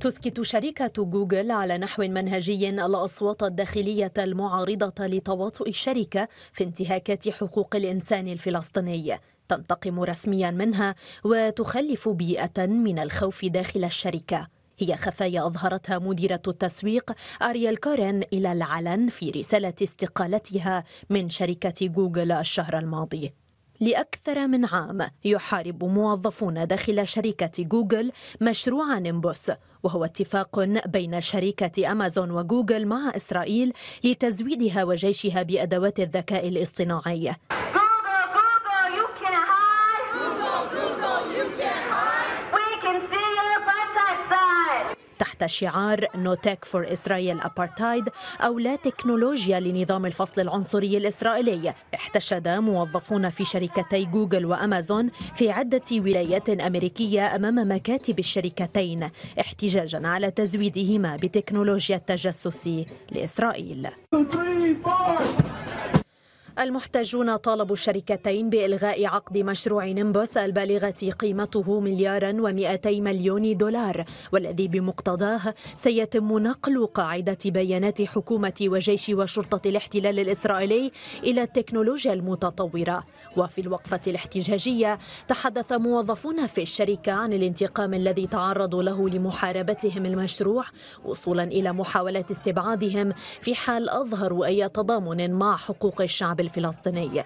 تسكت شركة جوجل على نحو منهجي الأصوات الداخلية المعارضة لتواطؤ الشركة في انتهاكات حقوق الإنسان الفلسطيني تنتقم رسميا منها وتخلف بيئة من الخوف داخل الشركة هي خفايا أظهرتها مديرة التسويق أريال كارين إلى العلن في رسالة استقالتها من شركة جوجل الشهر الماضي لأكثر من عام يحارب موظفون داخل شركة جوجل مشروع نيمبوس وهو اتفاق بين شركة أمازون وجوجل مع إسرائيل لتزويدها وجيشها بأدوات الذكاء الاصطناعي تحت شعار نو تك فور إسرائيل أبارتايد أو لا تكنولوجيا لنظام الفصل العنصري الإسرائيلي احتشد موظفون في شركتي جوجل وأمازون في عدة ولايات أمريكية أمام مكاتب الشركتين احتجاجا على تزويدهما بتكنولوجيا التجسس لإسرائيل المحتجون طالبوا الشركتين بإلغاء عقد مشروع نمبوس البالغة قيمته مليارا و200 مليون دولار والذي بمقتضاه سيتم نقل قاعدة بيانات حكومة وجيش وشرطة الاحتلال الإسرائيلي إلى التكنولوجيا المتطورة وفي الوقفة الاحتجاجية تحدث موظفون في الشركة عن الانتقام الذي تعرضوا له لمحاربتهم المشروع وصولا إلى محاولة استبعادهم في حال أظهروا أي تضامن مع حقوق الشعب الفلسطيني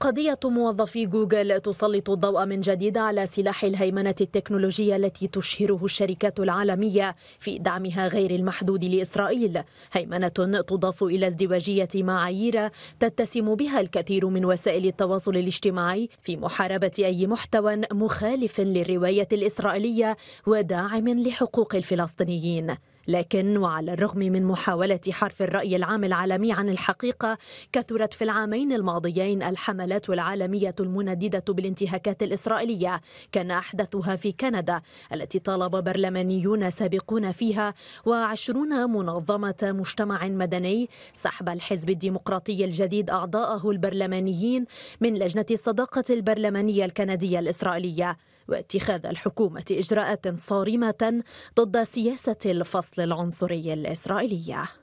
قضية موظفي جوجل تسلط الضوء من جديد على سلاح الهيمنة التكنولوجية التي تشهره الشركات العالمية في دعمها غير المحدود لإسرائيل هيمنة تضاف إلى ازدواجية معايير تتسم بها الكثير من وسائل التواصل الاجتماعي في محاربة أي محتوى مخالف للرواية الإسرائيلية وداعم لحقوق الفلسطينيين لكن وعلى الرغم من محاولة حرف الرأي العام العالمي عن الحقيقة كثرت في العامين الماضيين الحملات العالمية المنددة بالانتهاكات الإسرائيلية كان أحدثها في كندا التي طالب برلمانيون سابقون فيها وعشرون منظمة مجتمع مدني سحب الحزب الديمقراطي الجديد أعضاءه البرلمانيين من لجنة الصداقة البرلمانية الكندية الإسرائيلية واتخاذ الحكومة إجراءات صارمة ضد سياسة الفصل العنصري الإسرائيلية